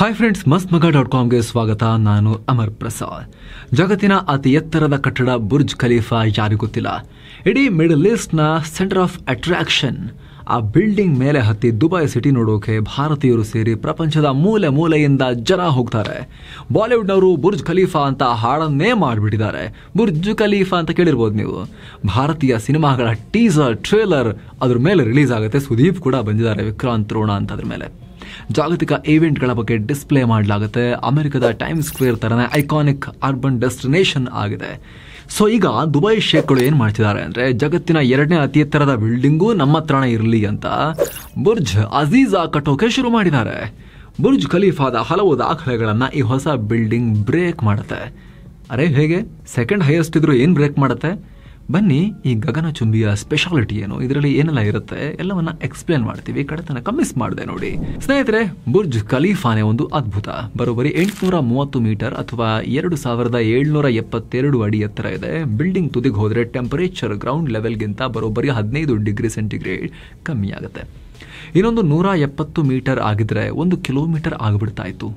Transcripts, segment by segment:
hi friends ಮಸ್ತ್ ಮಗ dot ಕಾಮ್ಗೆ ಸ್ವಾಗತ ನಾನು ಅಮರ್ ಪ್ರಸಾದ್ ಜಗತ್ತಿನ ಅತಿ ಎತ್ತರದ ಕಟ್ಟಡ ಬುರ್ಜ್ ಖಲೀಫಾ ಯಾರಿಗೂ ಗೊತ್ತಿಲ್ಲ ಇಡೀ ಮಿಡಲ್ ಈಸ್ಟ್ನ ಸೆಂಟರ್ ಆಫ್ ಅಟ್ರಾಕ್ಷನ್ ಆ ಬಿಲ್ಡಿಂಗ್ ಮೇಲೆ ಹತ್ತಿ ದುಬೈ ಸಿಟಿ ನೋಡೋಕೆ ಭಾರತೀಯರು ಸೇರಿ ಪ್ರಪಂಚದ ಮೂಲೆ ಮೂಲೆಯಿಂದ ಜನ ಹೋಗ್ತಾರೆ ಬಾಲಿವುಡ್ನವರು ಬುರ್ಜ್ ಖಲೀಫಾ ಅಂತ ಹಾಡನ್ನೇ ಮಾಡಿಬಿಟ್ಟಿದ್ದಾರೆ ಬುರ್ಜ್ ಖಲೀಫಾ ಅಂತ ಕೇಳಿರ್ಬೋದು ನೀವು ಭಾರತೀಯ ಸಿನಿಮಾಗಳ ಟೀಸರ್ ಟ್ರೇಲರ್ ಅದ್ರ ಮೇಲೆ ರಿಲೀಸ್ ಆಗುತ್ತೆ ಸುದೀಪ್ ಕೂಡ ಬಂದಿದ್ದಾರೆ ವಿಕ್ರಾಂತ್ ರೋಣ ಅಂತ ಅದ್ರ ಮೇಲೆ ಜಾಗತಿಕ ಈವೆಂಟ್ಗಳ ಬಗ್ಗೆ ಡಿಸ್ಪ್ಲೇ ಮಾಡಲಾಗುತ್ತೆ ಅಮೆರಿಕದ ಟೈಮ್ ಸ್ಕ್ವೇರ್ ಥರನೇ ಐಕಾನಿಕ್ ಅರ್ಬನ್ ಡೆಸ್ಟಿನೇಷನ್ ಆಗಿದೆ ಸೊ ಈಗ ದುಬೈ ಶೇಖ್ಗಳು ಏನು ಮಾಡ್ತಿದ್ದಾರೆ ಅಂದರೆ ಜಗತ್ತಿನ ಎರಡನೇ ಅತಿ ಎತ್ತರದ ಬಿಲ್ಡಿಂಗು ನಮ್ಮ ಹತ್ರನೇ ಇರಲಿ ಅಂತ ಬುರ್ಜ್ ಅಜೀಜಾ ಕಟ್ಟೋಕೆ ಶುರು ಮಾಡಿದ್ದಾರೆ ಬುರ್ಜ್ ಖಲೀಫಾದ ಹಲವು ದಾಖಲೆಗಳನ್ನು ಈ ಹೊಸ ಬಿಲ್ಡಿಂಗ್ ಬ್ರೇಕ್ ಮಾಡುತ್ತೆ ಅರೆ ಹೇಗೆ ಸೆಕೆಂಡ್ ಹೈಯೆಸ್ಟ್ ಇದ್ರೂ ಏನು ಬ್ರೇಕ್ ಮಾಡುತ್ತೆ ಬನ್ನಿ ಈ ಗಗನಚುಂಬಿಯ ಸ್ಪೆಷಾಲಿಟಿ ಏನು ಇದರಲ್ಲಿ ಏನೆಲ್ಲ ಇರುತ್ತೆ ಎಲ್ಲವನ್ನ ಎಕ್ಸ್ಪ್ಲೇನ್ ಮಾಡ್ತೀವಿ ಕಡತನ ಮಿಸ್ ಮಾಡಿದೆ ನೋಡಿ ಸ್ನೇಹಿತರೆ ಬುರ್ಜ್ ಖಲೀಫಾನೆ ಒಂದು ಅದ್ಭುತ ಬರೋಬರಿ ಎಂಟುನೂರ ಮೂವತ್ತು ಮೀಟರ್ ಅಥವಾ ಎರಡು ಸಾವಿರದ ಏಳ್ನೂರ ಎಪ್ಪತ್ತೆರಡು ಅಡಿ ಎತ್ತರ ಇದೆ ಬಿಲ್ಡಿಂಗ್ ತುದಿಗೆ ಹೋದ್ರೆ ಟೆಂಪರೇಚರ್ ಗ್ರೌಂಡ್ ಲೆವೆಲ್ಗಿಂತ ಬರೋಬರಿ ಹದಿನೈದು ಡಿಗ್ರಿ ಸೆಂಟಿಗ್ರೇಡ್ ಕಮ್ಮಿ ಆಗುತ್ತೆ ಇನ್ನೊಂದು ನೂರ ಎಪ್ಪತ್ತು ಮೀಟರ್ ಆಗಿದ್ರೆ ಒಂದು ಕಿಲೋಮೀಟರ್ ಆಗಿಬಿಡ್ತಾ ಇತ್ತು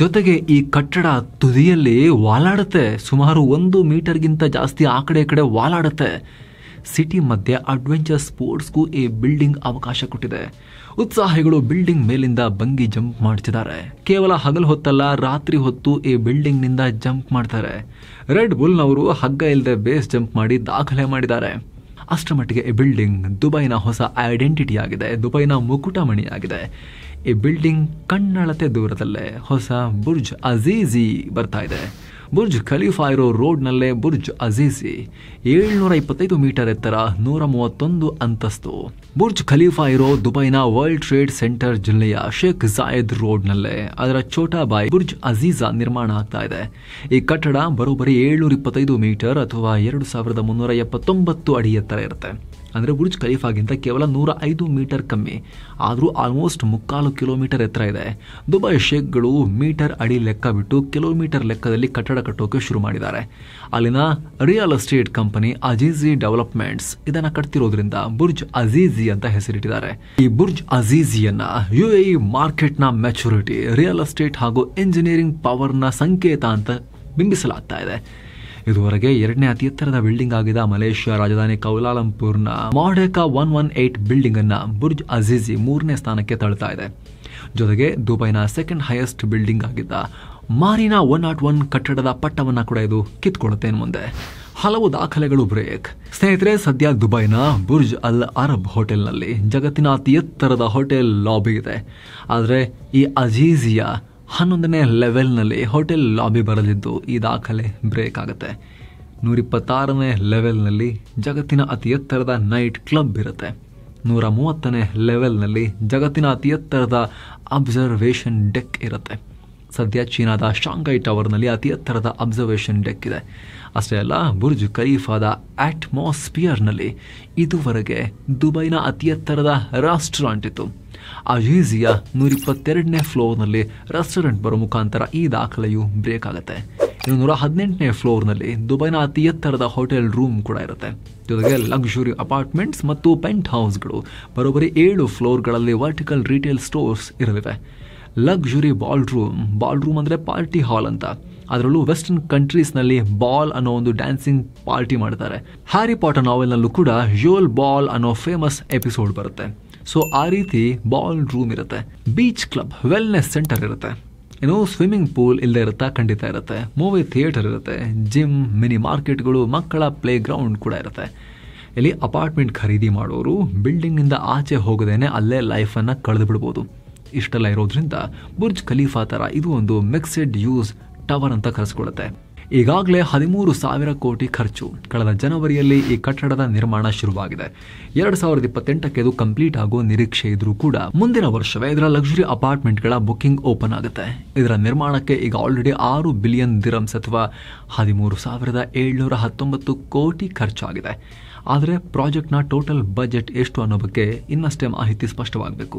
ಜೊತೆಗೆ ಈ ಕಟ್ಟಡ ತುದಿಯಲ್ಲಿ ವಾಲಾಡುತ್ತೆ ಸುಮಾರು ಒಂದು ಮೀಟರ್ಗಿಂತ ಜಾಸ್ತಿ ಆ ಕಡೆ ಕಡೆ ವಾಲಾಡುತ್ತೆ ಸಿಟಿ ಮಧ್ಯೆ ಅಡ್ವೆಂಚರ್ ಸ್ಪೋರ್ಟ್ಸ್ಗೂ ಈ ಬಿಲ್ಡಿಂಗ್ ಅವಕಾಶ ಕೊಟ್ಟಿದೆ ಉತ್ಸಾಹಿಗಳು ಬಿಲ್ಡಿಂಗ್ ಮೇಲಿಂದ ಬಂಗಿ ಜಂಪ್ ಮಾಡ್ತಿದ್ದಾರೆ ಕೇವಲ ಹಗಲು ಹೊತ್ತಲ್ಲ ರಾತ್ರಿ ಹೊತ್ತು ಈ ಬಿಲ್ಡಿಂಗ್ ನಿಂದ ಜಂಪ್ ಮಾಡ್ತಾರೆ ರೆಡ್ ಬುಲ್ನವರು ಹಗ್ಗ ಇಲ್ಲದೆ ಬೇಸ್ ಜಂಪ್ ಮಾಡಿ ದಾಖಲೆ ಮಾಡಿದ್ದಾರೆ ಅಷ್ಟರ ಮಟ್ಟಿಗೆ ಈ ಬಿಲ್ಡಿಂಗ್ ದುಬೈನ ಹೊಸ ಐಡೆಂಟಿಟಿ ಆಗಿದೆ ದುಬೈನ ಮುಕುಟಮಣಿ ಆಗಿದೆ ಈ ಬಿಲ್ಡಿಂಗ್ ಕಣ್ಣಳತೆ ದೂರದಲ್ಲೇ ಹೊಸ ಬುರ್ಜ್ ಅಜೀಜಿ ಬರ್ತಾ ಇದೆ ಬುರ್ಜ್ ಖಲೀಫಾ ಇರೋ ರೋಡ್ನಲ್ಲೇ ಬುರ್ಜ್ ಅಜೀಜಿ ಏಳ್ನೂರ ಇಪ್ಪತ್ತೈದು ಮೀಟರ್ ಎತ್ತರ ನೂರ ಮೂವತ್ತೊಂದು ಅಂತಸ್ತು ಬುರ್ಜ್ ಖಲೀಫಾ ಇರೋ ದುಬೈನ ವರ್ಲ್ಡ್ ಟ್ರೇಡ್ ಸೆಂಟರ್ ಜಿಲ್ಲೆಯ ಶೇಖ್ ಜಾಯದ್ ರೋಡ್ನಲ್ಲೇ ಅದರ ಛೋಟಾ ಬುರ್ಜ್ ಅಜೀಜಾ ನಿರ್ಮಾಣ ಆಗ್ತಾ ಇದೆ ಈ ಕಟ್ಟಡ ಬರೋಬ್ಬರಿ ಏಳ್ನೂರ ಇಪ್ಪತ್ತೈದು ಮೀಟರ್ ಅಥವಾ ಎರಡು ಸಾವಿರದ ಮುನ್ನೂರ ಎಪ್ಪತ್ತೊಂಬತ್ತು ಅಡಿ ಎತ್ತರ ಇರುತ್ತೆ ಅಂದರೆ ಬುರ್ಜ್ ಖಲೀಫಾಗಿಂತ ಕೇವಲ ನೂರ ಐದು ಮೀಟರ್ ಕಮ್ಮಿ ಆದರೂ ಆಲ್ಮೋಸ್ಟ್ ಮುಕ್ಕಾಲು ಕಿಲೋಮೀಟರ್ ಎತ್ತರ ಇದೆ ದುಬೈ ಶೇಖ್ಗಳು ಮೀಟರ್ ಅಡಿ ಲೆಕ್ಕ ಬಿಟ್ಟು ಕಿಲೋಮೀಟರ್ ಲೆಕ್ಕದಲ್ಲಿ ಕಟ್ಟಡ ಕಟ್ಟೋಕೆ ಶುರು ಮಾಡಿದ್ದಾರೆ ಅಲ್ಲಿನ real estate company Azizi developments ಇದನ್ನು ಕಟ್ತಿರೋದ್ರಿಂದ ಬುರ್ಜ್ ಅಜೀಜಿ ಅಂತ ಹೆಸರಿಟ್ಟಿದ್ದಾರೆ ಈ ಬುರ್ಜ್ ಅಜೀಜಿಯನ್ನ ಯು ಎ ಮಾರ್ಕೆಟ್ನ ಮೆಚುರಿಟಿ ರಿಯಲ್ ಎಸ್ಟೇಟ್ ಹಾಗೂ ಇಂಜಿನಿಯರಿಂಗ್ ಪವರ್ನ ಸಂಕೇತ ಅಂತ ಬಿಂಬಿಸಲಾಗ್ತಾ ಇದೆ ಇದುವರೆಗೆ ಎರಡನೇ ಅತಿ ಎತ್ತರದ ಬಿಲ್ಡಿಂಗ್ ಆಗಿದ್ದ ಮಲೇಷ್ಯಾ ರಾಜಧಾನಿ ಕೌಲಾಲಂಪುರ್ನ Merdeka one one eight building ಅನ್ನ ಬುರ್ಜ್ ಅಜೀಜಿ ಮೂರನೇ ಸ್ಥಾನಕ್ಕೆ ತಳ್ತಾ ಇದೆ ಜೊತೆಗೆ ದುಬೈನ ಸೆಕೆಂಡ್ ಹೈಯೆಸ್ಟ್ ಬಿಲ್ಡಿಂಗ್ ಆಗಿದ್ದ ಮಾರಿನಾ ಒನ್ ನಾಟ್ ಒನ್ ಕಟ್ಟಡದ ಪಟ್ಟವನ್ನ ಕೂಡ ಇದು ಕಿತ್ಕೊಳ್ಳುತ್ತೆ ಮುಂದೆ ಹಲವು ದಾಖಲೆಗಳು ಬ್ರೇಕ್ ಸ್ನೇಹಿತರೆ ಸದ್ಯ ದುಬೈನ ಬುರ್ಜ್ ಅಲ್ ಅರಬ್ ಹೋಟೆಲ್ನಲ್ಲಿ ಜಗತ್ತಿನ ಅತಿ ಎತ್ತರದ ಹೋಟೆಲ್ ಲಾಬಿ ಇದೆ ಆದರೆ ಈ ಅಜೀಜಿಯ ಹನ್ನೊಂದನೇ ಲೆವೆಲ್ನಲ್ಲಿ ಹೋಟೆಲ್ ಲಾಬಿ ಬರಲಿದ್ದು ಈ ದಾಖಲೆ ಬ್ರೇಕ್ ಆಗುತ್ತೆ ಇಪ್ಪತ್ತಾರನೇ ಲೆವೆಲ್ನಲ್ಲಿ ಜಗತ್ತಿನ ಅತಿ ಎತ್ತರದ ನೈಟ್ ಕ್ಲಬ್ ಇರುತ್ತೆ ನೂರ ಮೂವತ್ತನೇ ಲೆವೆಲ್ನಲ್ಲಿ ಜಗತ್ತಿನ ಅತಿ ಎತ್ತರದ ಅಬ್ಸರ್ವೇಷನ್ ಡೆಕ್ ಇರುತ್ತೆ ಸದ್ಯ ಚೀನಾದ ಶಾಂಘೈ ಟವರ್ನಲ್ಲಿ ಅತಿ ಎತ್ತರದ ಅಬ್ಸರ್ವೇಷನ್ ಡೆಕ್ ಇದೆ ಅಷ್ಟೇ ಅಲ್ಲ ಬುರ್ಜ್ ಖಲೀಫಾದ ಆಟ್ಮಾಸ್ಪಿಯರ್ನಲ್ಲಿ ಇದುವರೆಗೆ ದುಬೈನ ಅತಿ ಎತ್ತರದ ರೆಸ್ಟೋರೆಂಟ್ ಇತ್ತು ನೂರ ನೂರಿಪ್ಪತ್ತೆರಡನೇ ಫ್ಲೋರ್ನಲ್ಲಿ ರೆಸ್ಟೋರೆಂಟ್ ಬರೋ ಮುಖಾಂತರ ಈ ದಾಖಲೆಯು ಬ್ರೇಕ್ ಆಗುತ್ತೆ ಇನ್ನು ನೂರ ಹದಿನೆಂಟನೇ ಫ್ಲೋರ್ನಲ್ಲಿ ದುಬೈನ ಅತಿ ಎತ್ತರದ ಹೋಟೆಲ್ ರೂಮ್ ಕೂಡ ಇರುತ್ತೆ ಜೊತೆಗೆ ಲಕ್ಸುರಿ ಅಪಾರ್ಟ್ಮೆಂಟ್ಸ್ ಮತ್ತು ಪೆಂಟ್ ಹೌಸ್ಗಳು ಬರೋಬ್ಬರಿ ಏಳು ಫ್ಲೋರ್ಗಳಲ್ಲಿ ವರ್ಟಿಕಲ್ ರಿಟೇಲ್ ಸ್ಟೋರ್ಸ್ ಇರಲಿವೆ luxury ball room ball room ಅಂದರೆ ಪಾರ್ಟಿ ಹಾಲ್ ಅಂತ ಅದರಲ್ಲೂ ವೆಸ್ಟರ್ನ್ ಕಂಟ್ರೀಸ್ನಲ್ಲಿ ಬಾಲ್ ಅನ್ನೋ ಒಂದು ಡ್ಯಾನ್ಸಿಂಗ್ ಪಾರ್ಟಿ ಮಾಡ್ತಾರೆ ಹ್ಯಾರಿ ಪಾಟರ್ ನಾವೆಲ್ನಲ್ಲೂ ಕೂಡ ಯೋಲ್ ಬಾಲ್ ಅನ್ನೋ ಫೇಮಸ್ ಎಪಿಸೋಡ್ ಬರುತ್ತೆ ಸೊ ಆ ರೀತಿ ಬಾಲ್ ರೂಮ್ ಇರುತ್ತೆ ಬೀಚ್ ಕ್ಲಬ್ ವೆಲ್ನೆಸ್ ಸೆಂಟರ್ ಇರುತ್ತೆ ಏನೋ ಸ್ವಿಮ್ಮಿಂಗ್ ಪೂಲ್ ಇಲ್ಲದೆ ಇರುತ್ತಾ ಖಂಡಿತ ಇರುತ್ತೆ ಮೂವಿ ಥಿಯೇಟರ್ ಇರುತ್ತೆ ಜಿಮ್ ಮಿನಿ ಮಾರ್ಕೆಟ್ಗಳು ಮಕ್ಕಳ ಪ್ಲೇ ಗ್ರೌಂಡ್ ಕೂಡ ಇರುತ್ತೆ ಇಲ್ಲಿ ಅಪಾರ್ಟ್ಮೆಂಟ್ ಖರೀದಿ ಮಾಡೋರು ಬಿಲ್ಡಿಂಗ್ನಿಂದ ಆಚೆ ಹೋಗದೇನೆ ಅಲ್ಲೇ ಲೈಫನ್ನು ಕಳೆದು ಬಿಡ್ಬೋದು ಇಷ್ಟೆಲ್ಲ ಇರೋದ್ರಿಂದ ಬುರ್ಜ್ ಖಲೀಫಾ ಥರ ಇದು ಒಂದು ಮಿಕ್ಸೆಡ್ ಯೂಸ್ ಟವರ್ ಅಂತ ಕರೆಸ್ಕೊಳ್ಳುತ್ತೆ ಈಗಾಗಲೇ ಹದಿಮೂರು ಸಾವಿರ ಕೋಟಿ ಖರ್ಚು ಕಳೆದ ಜನವರಿಯಲ್ಲಿ ಈ ಕಟ್ಟಡದ ನಿರ್ಮಾಣ ಶುರುವಾಗಿದೆ ಎರಡು ಸಾವಿರದ ಇಪ್ಪತ್ತೆಂಟಕ್ಕೆ ಇದು ಕಂಪ್ಲೀಟ್ ಆಗುವ ನಿರೀಕ್ಷೆ ಇದ್ರೂ ಕೂಡ ಮುಂದಿನ ವರ್ಷವೇ ಇದರ ಲಕ್ಸುರಿ ಅಪಾರ್ಟ್ಮೆಂಟ್ಗಳ ಬುಕ್ಕಿಂಗ್ ಓಪನ್ ಆಗುತ್ತೆ ಇದರ ನಿರ್ಮಾಣಕ್ಕೆ ಈಗ ಆಲ್ರೆಡಿ ಆರು ಬಿಲಿಯನ್ ದಿರಮ್ಸ್ ಅಥವಾ ಹದಿಮೂರು ಸಾವಿರದ ಏಳ್ನೂರ ಹತ್ತೊಂಬತ್ತು ಕೋಟಿ ಖರ್ಚಾಗಿದೆ ಆದರೆ ಪ್ರಾಜೆಕ್ಟ್ನ ಟೋಟಲ್ ಬಜೆಟ್ ಎಷ್ಟು ಅನ್ನೋ ಬಗ್ಗೆ ಇನ್ನಷ್ಟೇ ಮಾಹಿತಿ ಸ್ಪಷ್ಟವಾಗಬೇಕು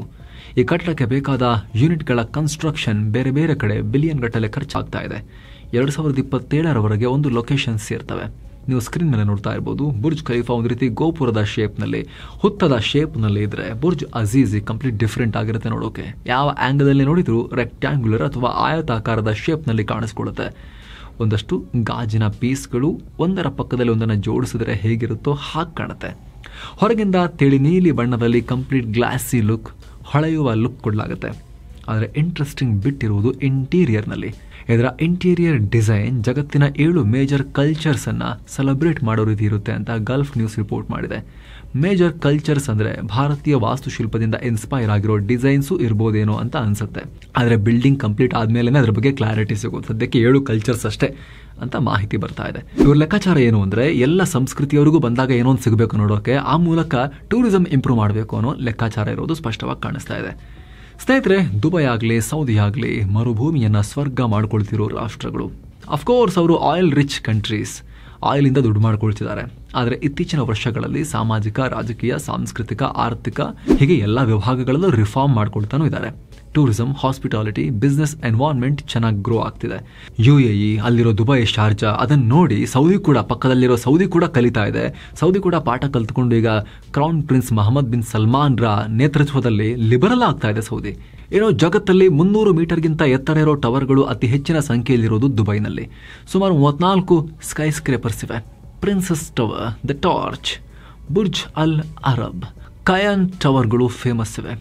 ಈ ಕಟ್ಟಡಕ್ಕೆ ಬೇಕಾದ ಯೂನಿಟ್ಗಳ ಕನ್ಸ್ಟ್ರಕ್ಷನ್ ಬೇರೆ ಬೇರೆ ಕಡೆ ಬಿಲಿಯನ್ ಗಟ್ಟಲೆ ಖರ್ಚಾಗ್ತಾ ಇದೆ ಎರಡು ಸಾವಿರದ ಇಪ್ಪತ್ತೇಳರವರೆಗೆ ಒಂದು ಲೊಕೇಶನ್ಸ್ ಸೇರ್ತವೆ ನೀವು ಸ್ಕ್ರೀನ್ ಮೇಲೆ ನೋಡ್ತಾ ಇರ್ಬೋದು ಬುರ್ಜ್ ಖಲೀಫಾ ಒಂದು ರೀತಿ ಗೋಪುರದ ಶೇಪ್ನಲ್ಲಿ ಹುತ್ತದ ಶೇಪ್ನಲ್ಲಿ ಇದ್ರೆ ಬುರ್ಜ್ ಅಜೀಜಿ ಕಂಪ್ಲೀಟ್ ಡಿಫ್ರೆಂಟ್ ಆಗಿರುತ್ತೆ ನೋಡೋಕೆ ಯಾವ ಆ್ಯಂಗಲಲ್ಲಿ ನೋಡಿದ್ರು ರೆಕ್ಟ್ಯಾಂಗ್ಯುಲರ್ ಅಥವಾ ಆಯತಾಕಾರದ ಶೇಪ್ನಲ್ಲಿ ಕಾಣಿಸ್ಕೊಳ್ಳುತ್ತೆ ಒಂದಷ್ಟು ಗಾಜಿನ ಪೀಸ್ಗಳು ಒಂದರ ಪಕ್ಕದಲ್ಲಿ ಒಂದನ್ನು ಜೋಡಿಸಿದ್ರೆ ಹೇಗಿರುತ್ತೋ ಹಾಗೆ ಕಾಣುತ್ತೆ ಹೊರಗಿಂದ ತಿಳಿ ನೀಲಿ ಬಣ್ಣದಲ್ಲಿ ಕಂಪ್ಲೀಟ್ ಗ್ಲಾಸಿ ಲುಕ್ ಹೊಳೆಯುವ ಲುಕ್ ಕೊಡಲಾಗುತ್ತೆ ಆದರೆ ಇಂಟ್ರೆಸ್ಟಿಂಗ್ ಬಿಟ್ ಇರುವುದು ಇಂಟೀರಿಯರ್ನಲ್ಲಿ ಇದರ ಇಂಟೀರಿಯರ್ ಡಿಸೈನ್ ಜಗತ್ತಿನ ಏಳು ಮೇಜರ್ ಕಲ್ಚರ್ಸನ್ನು ಸೆಲೆಬ್ರೇಟ್ ಮಾಡೋ ರೀತಿ ಇರುತ್ತೆ ಅಂತ ಗಲ್ಫ್ ನ್ಯೂಸ್ ರಿಪೋರ್ಟ್ ಮಾಡಿದೆ ಮೇಜರ್ ಕಲ್ಚರ್ಸ್ ಅಂದರೆ ಭಾರತೀಯ ವಾಸ್ತುಶಿಲ್ಪದಿಂದ ಇನ್ಸ್ಪೈರ್ ಆಗಿರೋ ಡಿಸೈನ್ಸು ಇರ್ಬೋದೇನೋ ಅಂತ ಅನಿಸುತ್ತೆ ಆದರೆ ಬಿಲ್ಡಿಂಗ್ ಕಂಪ್ಲೀಟ್ ಆದಮೇಲೆ ಅದ್ರ ಬಗ್ಗೆ ಕ್ಲಾರಿಟಿ ಸಿಗುತ್ತೆ ಸದ್ಯಕ್ಕೆ ಏಳು ಕಲ್ಚರ್ಸ್ ಅಷ್ಟೇ ಅಂತ ಮಾಹಿತಿ ಬರ್ತಾ ಇದೆ ಇವ್ರ ಲೆಕ್ಕಾಚಾರ ಏನು ಅಂದರೆ ಎಲ್ಲ ಸಂಸ್ಕೃತಿಯವರಿಗೂ ಬಂದಾಗ ಏನೋ ಒಂದು ಸಿಗಬೇಕು ನೋಡೋಕೆ ಆ ಮೂಲಕ ಟೂರಿಸಂ ಇಂಪ್ರೂವ್ ಮಾಡಬೇಕು ಅನ್ನೋ ಲೆಕ್ಕಾಚಾರ ಇರೋದು ಸ್ಪಷ್ಟವಾಗಿ ಕಾಣಿಸ್ತಾ ಇದೆ ಸ್ನೇಹಿತರೆ ದುಬೈ ಆಗಲಿ ಸೌದಿ ಆಗಲಿ ಮರುಭೂಮಿಯನ್ನು ಸ್ವರ್ಗ ಮಾಡ್ಕೊಳ್ತಿರೋ ರಾಷ್ಟ್ರಗಳು ಅಫ್ಕೋರ್ಸ್ ಅವರು ಆಯಿಲ್ ರಿಚ್ ಕಂಟ್ರೀಸ್ ಆಯಿಲಿಂದ ದುಡ್ಡು ಮಾಡ್ಕೊಳ್ತಿದ್ದಾರೆ ಆದರೆ ಇತ್ತೀಚಿನ ವರ್ಷಗಳಲ್ಲಿ ಸಾಮಾಜಿಕ ರಾಜಕೀಯ ಸಾಂಸ್ಕೃತಿಕ ಆರ್ಥಿಕ ಹೀಗೆ ಎಲ್ಲ ವಿಭಾಗಗಳಲ್ಲೂ ರಿಫಾರ್ಮ್ ಮಾಡ್ಕೊಳ್ತಾನೂ ಇದ್ದಾರೆ ಟೂರಿಸಂ ಹಾಸ್ಪಿಟಾಲಿಟಿ ಬಿಸ್ನೆಸ್ ಎನ್ವಾರ್ಮೆಂಟ್ ಚೆನ್ನಾಗಿ ಗ್ರೋ ಆಗ್ತಿದೆ ಯು ಎ ಇ ಅಲ್ಲಿರೋ ದುಬೈ ಶಾರ್ಜಾ ಅದನ್ನು ನೋಡಿ ಸೌದಿ ಕೂಡ ಪಕ್ಕದಲ್ಲಿರೋ ಸೌದಿ ಕೂಡ ಕಲಿತಾ ಇದೆ ಸೌದಿ ಕೂಡ ಪಾಠ ಕಲ್ತ್ಕೊಂಡು ಈಗ ಕ್ರೌನ್ ಪ್ರಿನ್ಸ್ ಮಹಮ್ಮದ್ ಬಿನ್ ಸಲ್ಮಾನ್ರ ನೇತೃತ್ವದಲ್ಲಿ ಲಿಬರಲ್ ಆಗ್ತಾ ಇದೆ ಸೌದಿ ಏನೋ ಜಗತ್ತಲ್ಲಿ ಮುನ್ನೂರು ಮೀಟರ್ಗಿಂತ ಎತ್ತರ ಇರೋ ಟವರ್ಗಳು ಅತಿ ಹೆಚ್ಚಿನ ಸಂಖ್ಯೆಯಲ್ಲಿರೋದು ದುಬೈನಲ್ಲಿ ಸುಮಾರು ಮೂವತ್ನಾಲ್ಕು ಸ್ಕೈ ಸ್ಕ್ರೇಪರ್ಸ್ ಇವೆ princess tower the torch Burj Al Arab Cayan ಟವರ್ಗಳು ಫೇಮಸ್ ಇವೆ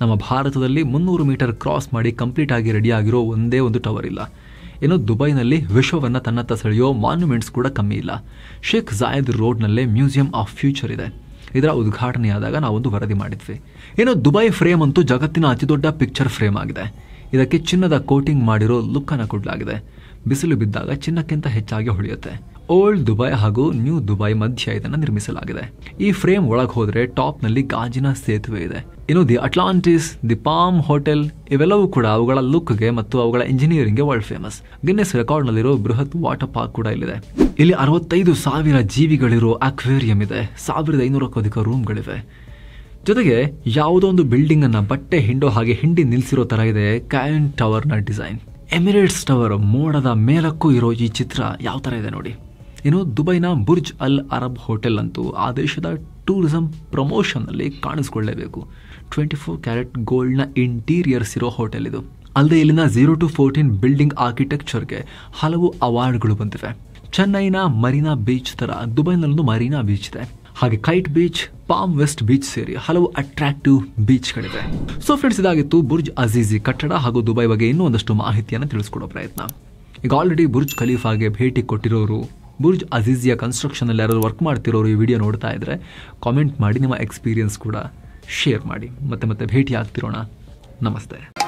ನಮ್ಮ ಭಾರತದಲ್ಲಿ ಮುನ್ನೂರು ಮೀಟರ್ ಕ್ರಾಸ್ ಮಾಡಿ ಕಂಪ್ಲೀಟ್ ಆಗಿ ರೆಡಿಯಾಗಿರೋ ಒಂದೇ ಒಂದು ಟವರ್ ಇಲ್ಲ ಇನ್ನು ದುಬೈನಲ್ಲಿ ವಿಶ್ವವನ್ನು ತನ್ನತ್ತ ಸೆಳೆಯೋ ಮಾನ್ಯುಮೆಂಟ್ಸ್ ಕೂಡ ಕಮ್ಮಿ ಇಲ್ಲ ಶೇಖ್ ಜಾಯದ್ ರೋಡ್ನಲ್ಲೇ ಮ್ಯೂಸಿಯಂ ಆಫ್ ಫ್ಯೂಚರ್ ಇದೆ ಇದರ ಉದ್ಘಾಟನೆಯಾದಾಗ ನಾವೊಂದು ವರದಿ ಮಾಡಿದ್ವಿ ಇನ್ನು ದುಬೈ ಫ್ರೇಮ್ ಅಂತೂ ಜಗತ್ತಿನ ಅತಿದೊಡ್ಡ ಪಿಕ್ಚರ್ ಫ್ರೇಮ್ ಆಗಿದೆ ಇದಕ್ಕೆ ಚಿನ್ನದ ಕೋಟಿಂಗ್ ಮಾಡಿರೋ ಲುಕ್ ಅನ್ನ ಕೊಡಲಾಗಿದೆ ಬಿಸಿಲು ಬಿದ್ದಾಗ ಚಿನ್ನಕ್ಕಿಂತ ಹೆಚ್ಚಾಗಿ ಹೊಳೆಯುತ್ತೆ ಓಲ್ಡ್ ದುಬೈ ಹಾಗೂ ನ್ಯೂ ದುಬೈ ಮಧ್ಯ ಇದನ್ನು ನಿರ್ಮಿಸಲಾಗಿದೆ ಈ ಫ್ರೇಮ್ ಒಳಗೆ ಹೋದ್ರೆ ಟಾಪ್ ನಲ್ಲಿ ಗಾಜಿನ ಸೇತುವೆ ಇದೆ ಇನ್ನು the Atlantis the Palm hotel ಇವೆಲ್ಲವೂ ಕೂಡ ಅವುಗಳ ಗೆ ಮತ್ತು ಅವುಗಳ ಇಂಜಿನಿಯರಿಂಗ್ಗೆ ವರ್ಲ್ಡ್ ಫೇಮಸ್ ಗಿನ್ನೆಸ್ ರೆಕಾರ್ಡ್ ನಲ್ಲಿರೋ ಬೃಹತ್ ವಾಟರ್ ಪಾರ್ಕ್ ಕೂಡ ಇಲ್ಲಿದೆ ಇಲ್ಲಿ ಅರವತ್ತೈದು ಸಾವಿರ ಜೀವಿಗಳಿರೋ ಅಕ್ವೇರಿಯಂ ಇದೆ ಸಾವಿರದ ಐನೂರಕ್ಕೂ ಅಧಿಕ ರೂಮ್ಗಳಿವೆ ಜೊತೆಗೆ ಯಾವುದೋ ಒಂದು ಬಿಲ್ಡಿಂಗ್ ಅನ್ನ ಬಟ್ಟೆ ಹಿಂಡೋ ಹಾಗೆ ಹಿಂಡಿ ನಿಲ್ಸಿರೋ ತರ ಇದೆ ಕ್ಯಾನ್ ಟವರ್ ನ ಡಿಸೈನ್ ಎಮಿರೇಟ್ಸ್ ಟವರ್ ಮೋಡದ ಮೇಲಕ್ಕೂ ಇರೋ ಈ ಚಿತ್ರ ಯಾವ ತರ ಇದೆ ನೋಡಿ ಇನ್ನು ದುಬೈನ ಬುರ್ಜ್ ಅಲ್ ಅರಬ್ ಹೋಟೆಲ್ ಅಂತೂ ಆ ದೇಶದ ಟೂರಿಸಂ ಪ್ರಮೋಷನ್ ಅಲ್ಲಿ ಕಾಣಿಸ್ಕೊಳ್ಳೇಬೇಕು ಟ್ವೆಂಟಿ ಫೋರ್ ಕ್ಯಾರೆಟ್ ಗೋಲ್ಡ್ನ ಇಂಟೀರಿಯರ್ಸ್ ಇರೋ ಹೋಟೆಲ್ ಇದು ಅಲ್ಲದೆ ಇಲ್ಲಿನ ಝೀರೋ ಟು ಫೋರ್ಟೀನ್ ಬಿಲ್ಡಿಂಗ್ ಆರ್ಕಿಟೆಕ್ಚರ್ಗೆ ಹಲವು ಅವಾರ್ಡ್ಗಳು ಬಂದಿವೆ ಚೆನ್ನೈನ ಮರೀನಾ ಬೀಚ್ ಥರ ದುಬೈನಲ್ಲೊಂದು ಮರೀನಾ ಬೀಚ್ ಇದೆ ಹಾಗೆ Kite beach Palm West beach ಸೇರಿ ಹಲವು ಅಟ್ರಾಕ್ಟಿವ್ ಬೀಚ್ಗಳಿವೆ ಸೊ ಫ್ರೆಂಡ್ಸ್ ಇದಾಗಿತ್ತು ಬುರ್ಜ್ ಅಜೀಜಿ ಕಟ್ಟಡ ಹಾಗೂ ದುಬೈ ಬಗ್ಗೆ ಇನ್ನೂ ಒಂದಷ್ಟು ಮಾಹಿತಿಯನ್ನು ತಿಳಿಸ್ಕೊಡೋ ಪ್ರಯತ್ನ ಈಗ ಆಲ್ರೆಡಿ ಬುರ್ಜ್ ಖಲೀಫಾಗೆ ಭೇಟಿ ಕೊಟ್ಟಿರೋರು ಬುರ್ಜ್ ಅಜೀಜಿಯ ಕನ್ಸ್ಟ್ರಕ್ಷನಲ್ಲಿ ಯಾರು ವರ್ಕ್ ಮಾಡ್ತಿರೋರು ಈ ವಿಡಿಯೋ ನೋಡ್ತಾ ಇದ್ರೆ ಕಾಮೆಂಟ್ ಮಾಡಿ ನಿಮ್ಮ ಎಕ್ಸ್ಪೀರಿಯನ್ಸ್ ಕೂಡ ಶೇರ್ ಮಾಡಿ ಮತ್ತೆ ಮತ್ತೆ ಭೇಟಿ ಆಗ್ತಿರೋಣ ನಮಸ್ತೆ